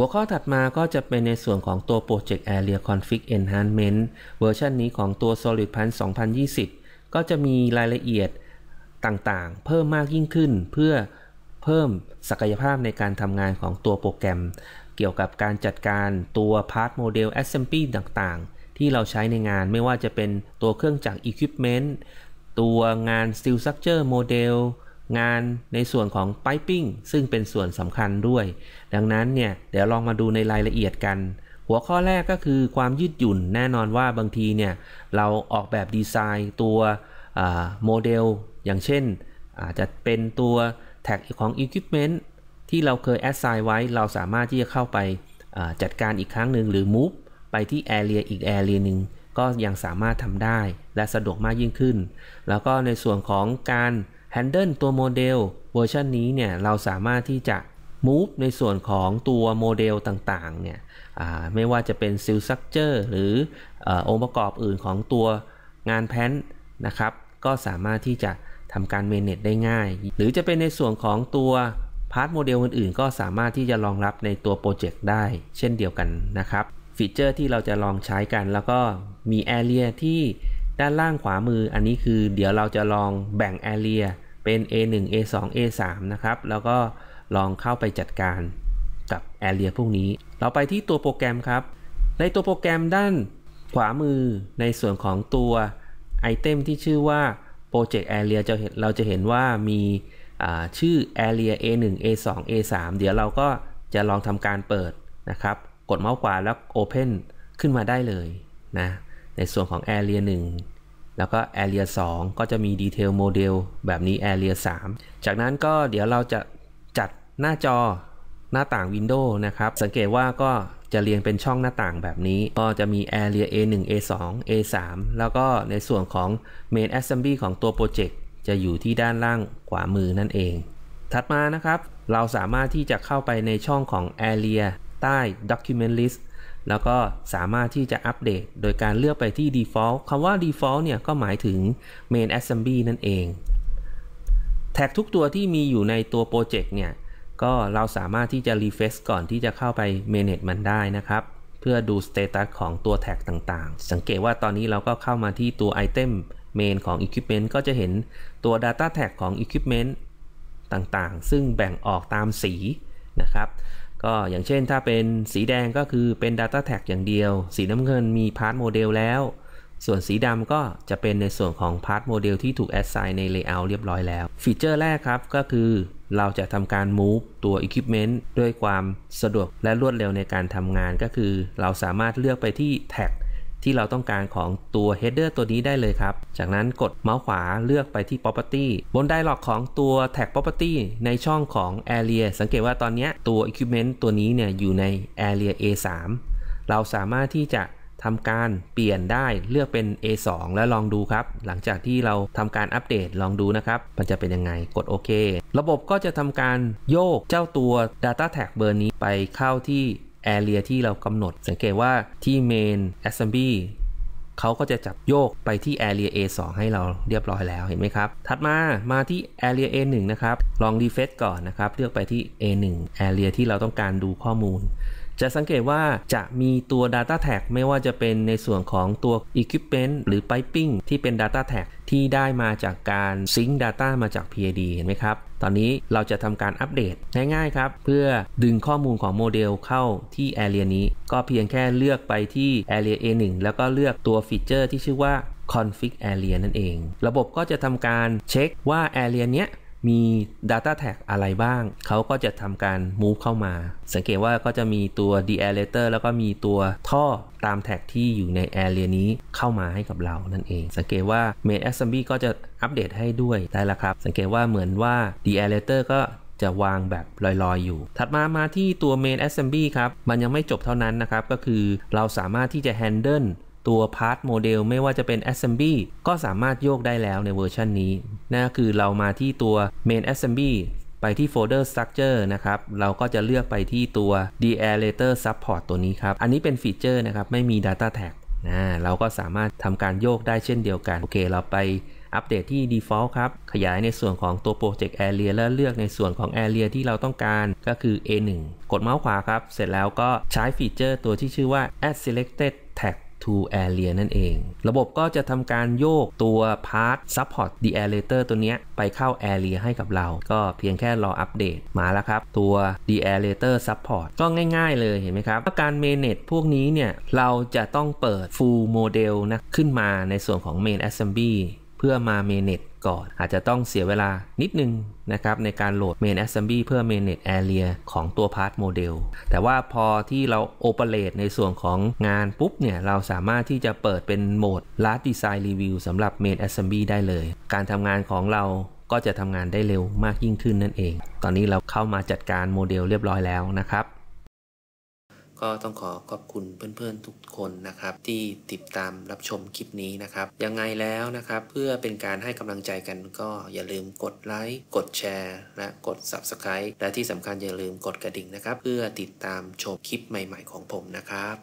หัวข้อถัดมาก็จะเป็นในส่วนของตัว Project Area Config Enhancement เวอร์ชันนี้ของตัว Solid p a n 2020 ก็จะมีรายละเอียดต่างๆ เพิ่มมากยิ่งขึ้นเพื่อเพิ่มศักยภาพในการทำงานของตัวโปรแกรม เกี่ยวกับการจัดการตัว Part Model Assembly ต่างๆ ที่เราใช้ในงานไม่ว่าจะเป็นตัวเครื่องจักร Equipment ตัวงาน Steel Structure Model งานในส่วนของไปปิ้งซึ่งเป็นส่วนสำคัญด้วย ดังนั้นเนี่ย เดี๋ยวลองมาดูในรายละเอียดกัน หัวข้อแรกก็คือความยืดหยุ่นแน่นอนว่าบางทีเนี่ย เราออกแบบดีไซน์ ตัวโมเดลอย่างเช่น อาจจะเป็นตัวแท็กของ Equipment ที่เราเคย assign ไว้เราสามารถที่จะเข้าไปจัดการอีกครั้งหนึ่งหรือ move ไปที่ area อีก area หนึ่งก็ยังสามารถทำได้และสะดวกมากยิ่งขึ้น แล้วก็ในส่วนของการ Handle ตัวโมเดลเวอร์ชันนี้เนี่ยเราสามารถที่จะ move ในส่วนของตัวโมเดลต่างๆเนี่ยไม่ว่าจะเป็นซ e ล l Structure หรือองค์ประกอบอื่นของตัวงานแพนนะครับก็สามารถที่จะทำการเมนเนตได้ง่าย หรือจะเป็นในส่วนของตัวพาร์ทโมเดลอื่นๆ ก็สามารถที่จะรองรับในตัวโปรเจกต์ได้ เช่นเดียวกันนะครับฟีเจอร์ที่เราจะลองใช้กันแล้วก็มีแอเรียที่ด้านล่างขวามืออันนี้คือเดี๋ยวเราจะลองแบ่ง Area เป็น A1 A2 A3 นะครับ แล้วก็ลองเข้าไปจัดการกับ Area พวกนี้ เราไปที่ตัวโปรแกรมครับ ในตัวโปรแกรมด้านขวามือในส่วนของตัวไอเทมที่ชื่อว่า Project Area จะเห็นเราจะเห็นว่ามีชื่อ Area A1 A2 A3 เดี๋ยวเราก็จะลองทำการเปิดนะครับ กดเมาส์ขวาแล้ว Open ขึ้นมาได้เลยนะในส่วนของ Area 1 แล้วก็ Area 2 ก็จะมี Detail Model แบบนี้ Area 3 จากนั้นก็เดี๋ยวเราจะจัดหน้าจอหน้าต่าง Windows นะครับ สังเกตว่าก็จะเรียงเป็นช่องหน้าต่างแบบนี้ ก็จะมี Area A1 A2 A3 แล้วก็ในส่วนของ Main Assembly ของตัวโปรเจกต์จะอยู่ที่ด้านล่างขวามือนั่นเอง ถัดมานะครับเราสามารถที่จะเข้าไปในช่องของ Area ใต้ Document List แล้วก็สามารถที่จะอัปเดตโดยการเลือกไปที่ default คำว่า default เนี่ยก็หมายถึง main assembly นั่นเอง แท็กทุกตัวที่มีอยู่ในตัวโปรเจกต์เนี่ยก็เราสามารถที่จะ refresh ก่อนที่จะเข้าไป manage มันได้นะครับ เพื่อดู status ของตัวแท็กต่าง ๆ สังเกตว่าตอนนี้เราก็เข้ามาที่ตัว item main ของ equipment ก็จะเห็นตัว data tag ของ equipment ต่าง ๆ ซึ่งแบ่งออกตามสีนะครับก็อย่างเช่นถ้าเป็นสีแดงก็คือเป็น Data Tag อย่างเดียว สีน้ำเงินมี Part Model แล้ว ส่วนสีดำก็จะเป็นในส่วนของ Part Model ที่ถูก Assign ใน Layout เรียบร้อยแล้วฟีเจอร์แรกครับก็คือเราจะทำการ move ตัว equipment ด้วยความสะดวกและรวดเร็วในการทำงานก็คือเราสามารถเลือกไปที่แท็กที่เราต้องการของตัว header ตัวนี้ได้เลยครับ จากนั้นกดเมาส์ขวาเลือกไปที่ property บนไดร์ล็อกของตัว tag property ในช่องของ area สังเกตว่าตอนนี้ตัว equipment ตัวนี้เนี่ยอยู่ใน area A3 เราสามารถที่จะทำการเปลี่ยนได้เลือกเป็น A2 แล้วลองดูครับ หลังจากที่เราทำการอัปเดตลองดูนะครับ มันจะเป็นยังไงกดโอเคระบบก็จะทำการโยกเจ้าตัว Data Tag เบอร์นี้ไปเข้าที่แอเรียที่เรากำหนด สังเกตว่าที่ main assembly เขาก็จะจับโยกไปที่ area A2 ให้เราเรียบร้อยแล้วเห็นไหมครับถัดมามาที่ area A1 นะครับ ลอง refresh ก่อนนะครับ เลือกไปที่ A1 area ที่เราต้องการดูข้อมูล จะสังเกตว่าจะมีตัว data tag ไม่ว่าจะเป็นในส่วนของตัว equipment หรือ piping ที่เป็น data tag ที่ได้มาจากการ sync data มาจาก PID เห็นไหมครับตอนนี้เราจะทำการอัปเดตง่ายๆครับ เพื่อดึงข้อมูลของโมเดลเข้าที่ Area นี้ ก็เพียงแค่เลือกไปที่ Area A1 แล้วก็เลือกตัวฟีเจอร์ที่ชื่อว่า Config Area นั่นเอง ระบบก็จะทำการเช็คว่า Area เนี้ยมี Data Tag อะไรบ้าง เขาก็จะทำการ move เข้ามา สังเกตว่าก็จะมีตัว d a l r a t o r แล้วก็มีตัวท่อตามแท็กที่อยู่ใน area นี้ เข้ามาให้กับเรานั่นเอง สังเกตว่า main assembly ก็จะอัปเดตให้ด้วยได้ละครับ สังเกตว่าเหมือนว่า d a l r a t o r ก็จะวางแบบลอยๆอยู่ ถัดมามาที่ตัว main assembly ครับ มันยังไม่จบเท่านั้นนะครับ ก็คือเราสามารถที่จะ handle ตัว Part Model ไม่ว่าจะเป็น Assembly ก็สามารถโยกได้แล้วในเวอร์ชันนี้นั่นคือเรามาที่ตัว main assembly ไปที่ folder structure นะครับ เราก็จะเลือกไปที่ตัว deaerator support ตัวนี้ครับ อันนี้เป็นฟีเจอร์นะครับ ไม่มี data tag นะเราก็สามารถทำการโยกได้เช่นเดียวกัน โอเค เราไปอัปเดตที่ default ครับ ขยายในส่วนของตัว project area แล้วเลือกในส่วนของ area ที่เราต้องการก็คือ a1 กดเมาส์ขวาครับ เสร็จแล้วก็ใช้ฟีเจอร์ตัวที่ชื่อว่า add selected to area นั่นเอง ระบบก็จะทำการโยกตัว part support deaerator ตัวนี้ไปเข้า area ให้กับเรา ก็เพียงแค่รออัปเดตมาแล้วครับตัว deaerator support ก็ง่ายๆเลยเห็นไหมครับการ manage พวกนี้เนี่ย เราจะต้องเปิด full model นะ ขึ้นมาในส่วนของ main assembly เพื่อมา manage ก่อนอาจจะต้องเสียเวลานิดนึงนะครับในการโหลด Main Assembly เพื่อ Manage Area ของตัว Part Model แต่ว่าพอที่เรา Operate ในส่วนของงานปุ๊บเนี่ยเราสามารถที่จะเปิดเป็นโหมด Last Design Review สำหรับ Main Assembly ได้เลย การทำงานของเราก็จะทำงานได้เร็วมากยิ่งขึ้นนั่นเอง ตอนนี้เราเข้ามาจัดการโมเดลเรียบร้อยแล้วนะครับก็ต้องขอขอบคุณเพื่อนๆทุกคนนะครับ ที่ติดตามรับชมคลิปนี้นะครับ ยังไงแล้วนะครับ เพื่อเป็นการให้กำลังใจกันก็อย่าลืมกดไลค์กดแชร์และกด Subscribe และที่สำคัญอย่าลืมกดกระดิ่งนะครับ เพื่อติดตามชมคลิปใหม่ๆ ของผมนะครับ